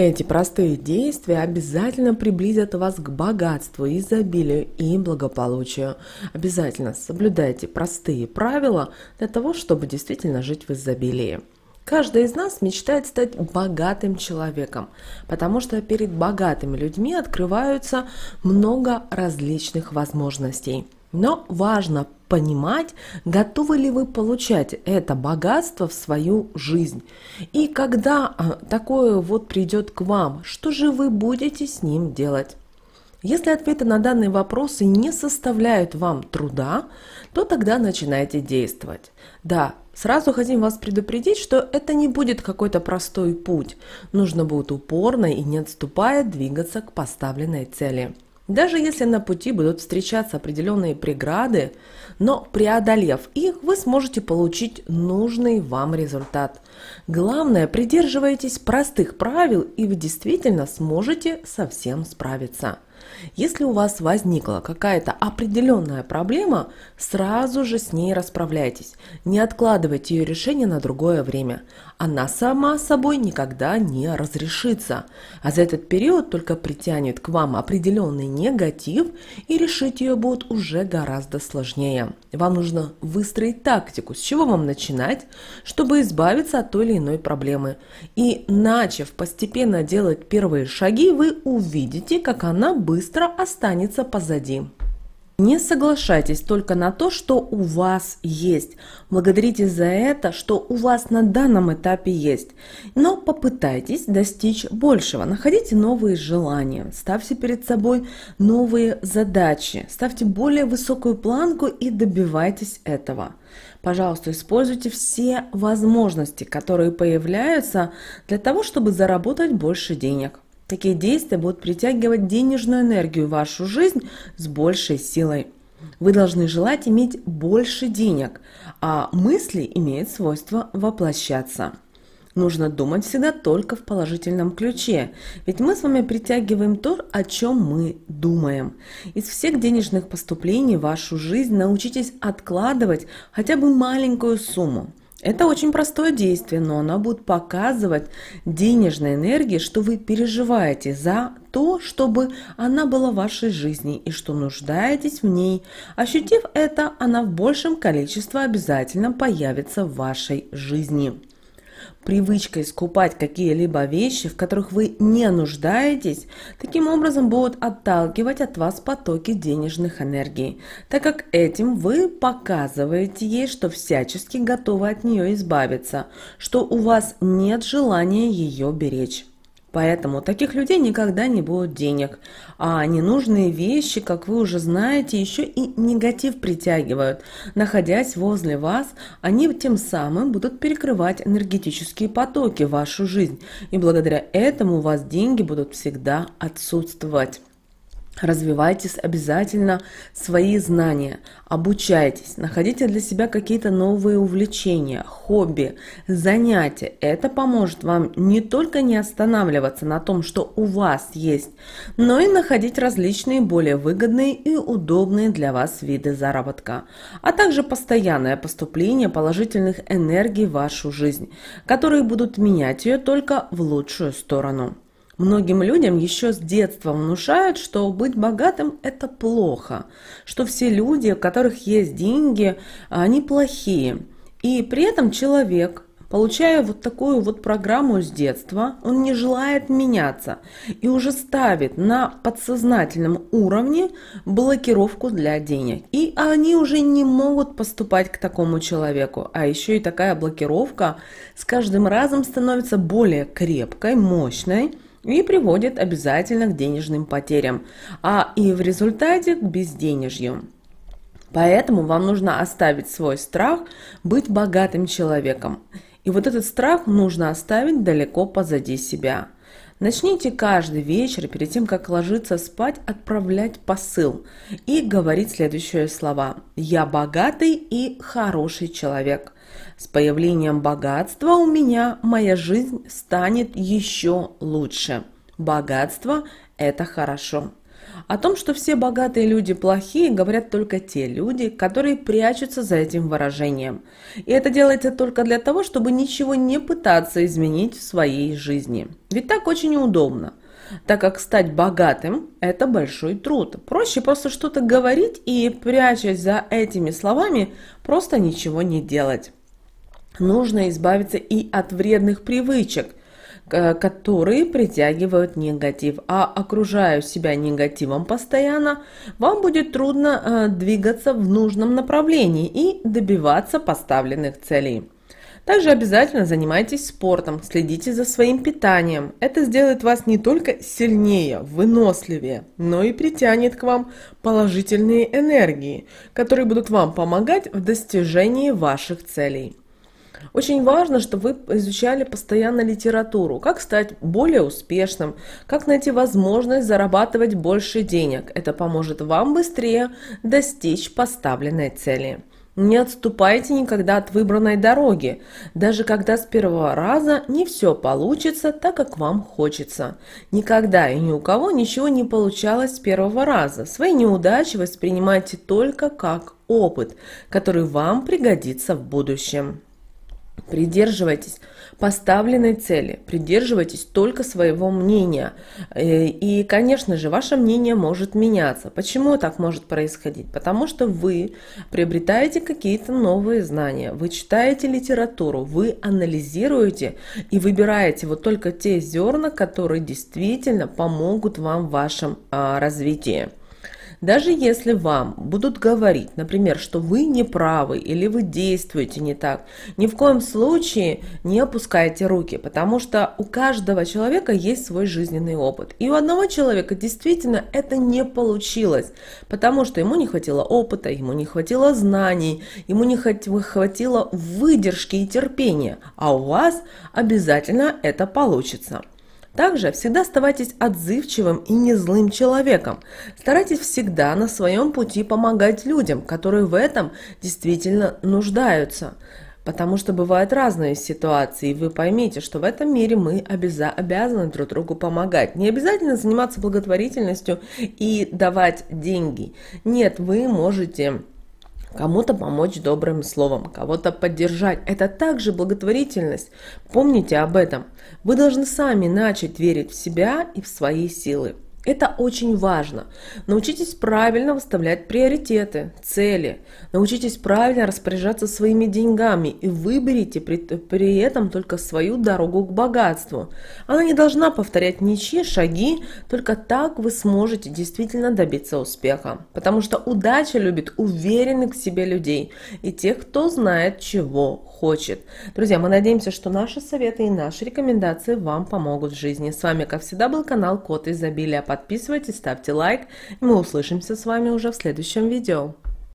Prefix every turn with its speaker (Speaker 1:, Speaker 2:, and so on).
Speaker 1: Эти простые действия обязательно приблизят вас к богатству, изобилию и благополучию. Обязательно соблюдайте простые правила для того, чтобы действительно жить в изобилии. Каждый из нас мечтает стать богатым человеком, потому что перед богатыми людьми открываются много различных возможностей – но важно понимать, готовы ли вы получать это богатство в свою жизнь. И когда а, такое вот придет к вам, что же вы будете с ним делать? Если ответы на данные вопросы не составляют вам труда, то тогда начинайте действовать. Да, сразу хотим вас предупредить, что это не будет какой-то простой путь. Нужно будет упорно и не отступая двигаться к поставленной цели. Даже если на пути будут встречаться определенные преграды, но преодолев их, вы сможете получить нужный вам результат. Главное, придерживайтесь простых правил и вы действительно сможете со всем справиться. Если у вас возникла какая-то определенная проблема, сразу же с ней расправляйтесь. Не откладывайте ее решение на другое время. Она сама собой никогда не разрешится. А за этот период только притянет к вам определенный негатив, и решить ее будет уже гораздо сложнее. Вам нужно выстроить тактику, с чего вам начинать, чтобы избавиться от той или иной проблемы. И начав постепенно делать первые шаги, вы увидите, как она быстро останется позади. Не соглашайтесь только на то, что у вас есть. Благодарите за это, что у вас на данном этапе есть. Но попытайтесь достичь большего. Находите новые желания, ставьте перед собой новые задачи, ставьте более высокую планку и добивайтесь этого. Пожалуйста, используйте все возможности, которые появляются для того, чтобы заработать больше денег. Такие действия будут притягивать денежную энергию в вашу жизнь с большей силой. Вы должны желать иметь больше денег, а мысли имеют свойство воплощаться. Нужно думать всегда только в положительном ключе, ведь мы с вами притягиваем то, о чем мы думаем. Из всех денежных поступлений в вашу жизнь научитесь откладывать хотя бы маленькую сумму. Это очень простое действие, но оно будет показывать денежной энергии, что вы переживаете за то, чтобы она была в вашей жизни и что нуждаетесь в ней. Ощутив это, она в большем количестве обязательно появится в вашей жизни привычкой скупать какие-либо вещи, в которых вы не нуждаетесь, таким образом будут отталкивать от вас потоки денежных энергий, так как этим вы показываете ей, что всячески готовы от нее избавиться, что у вас нет желания ее беречь. Поэтому у таких людей никогда не будет денег. А ненужные вещи, как вы уже знаете, еще и негатив притягивают. Находясь возле вас, они тем самым будут перекрывать энергетические потоки в вашу жизнь. И благодаря этому у вас деньги будут всегда отсутствовать. Развивайтесь обязательно свои знания, обучайтесь, находите для себя какие-то новые увлечения, хобби, занятия. Это поможет вам не только не останавливаться на том, что у вас есть, но и находить различные более выгодные и удобные для вас виды заработка, а также постоянное поступление положительных энергий в вашу жизнь, которые будут менять ее только в лучшую сторону. Многим людям еще с детства внушают, что быть богатым – это плохо, что все люди, у которых есть деньги, они плохие. И при этом человек, получая вот такую вот программу с детства, он не желает меняться и уже ставит на подсознательном уровне блокировку для денег. И они уже не могут поступать к такому человеку. А еще и такая блокировка с каждым разом становится более крепкой, мощной, и приводит обязательно к денежным потерям, а и в результате к безденежью. Поэтому вам нужно оставить свой страх быть богатым человеком. И вот этот страх нужно оставить далеко позади себя. Начните каждый вечер перед тем, как ложиться спать, отправлять посыл и говорить следующие слова. «Я богатый и хороший человек». С появлением богатства у меня моя жизнь станет еще лучше. Богатство – это хорошо. О том, что все богатые люди плохие, говорят только те люди, которые прячутся за этим выражением. И это делается только для того, чтобы ничего не пытаться изменить в своей жизни. Ведь так очень неудобно так как стать богатым – это большой труд. Проще просто что-то говорить и, прячась за этими словами, просто ничего не делать. Нужно избавиться и от вредных привычек, Э, которые притягивают негатив. А окружая себя негативом постоянно, вам будет трудно э, двигаться в нужном направлении и добиваться поставленных целей. Также обязательно занимайтесь спортом, следите за своим питанием. Это сделает вас не только сильнее, выносливее, но и притянет к вам положительные энергии, которые будут вам помогать в достижении ваших целей. Очень важно, чтобы вы изучали постоянно литературу, как стать более успешным, как найти возможность зарабатывать больше денег. Это поможет вам быстрее достичь поставленной цели. Не отступайте никогда от выбранной дороги, даже когда с первого раза не все получится так, как вам хочется. Никогда и ни у кого ничего не получалось с первого раза. Свои неудачи воспринимайте только как опыт, который вам пригодится в будущем. Придерживайтесь поставленной цели, придерживайтесь только своего мнения. Э, и, конечно же, ваше мнение может меняться. Почему так может происходить? Потому что вы приобретаете какие-то новые знания, вы читаете литературу, вы анализируете и выбираете вот только те зерна, которые действительно помогут вам в вашем а, развитии. Даже если вам будут говорить, например, что вы не правы или вы действуете не так, ни в коем случае не опускайте руки, потому что у каждого человека есть свой жизненный опыт. И у одного человека действительно это не получилось, потому что ему не хватило опыта, ему не хватило знаний, ему не хватило выдержки и терпения, а у вас обязательно это получится. Также всегда оставайтесь отзывчивым и не злым человеком. Старайтесь всегда на своем пути помогать людям, которые в этом действительно нуждаются. Потому что бывают разные ситуации, и вы поймите, что в этом мире мы обяза- обязаны друг другу помогать. Не обязательно заниматься благотворительностью и давать деньги. Нет, вы можете кому-то помочь добрым словом, кого-то поддержать. Это также благотворительность. Помните об этом. Вы должны сами начать верить в себя и в свои силы. Это очень важно. Научитесь правильно выставлять приоритеты, цели. Научитесь правильно распоряжаться своими деньгами и выберите при, при этом только свою дорогу к богатству. Она не должна повторять ничьи шаги, только так вы сможете действительно добиться успеха. Потому что удача любит уверенных в себе людей и тех, кто знает, чего хочет. Друзья, мы надеемся, что наши советы и наши рекомендации вам помогут в жизни. С вами, как всегда, был канал Кот Изобилия. Под подписывайтесь, ставьте лайк. и Мы услышимся с вами уже в следующем видео.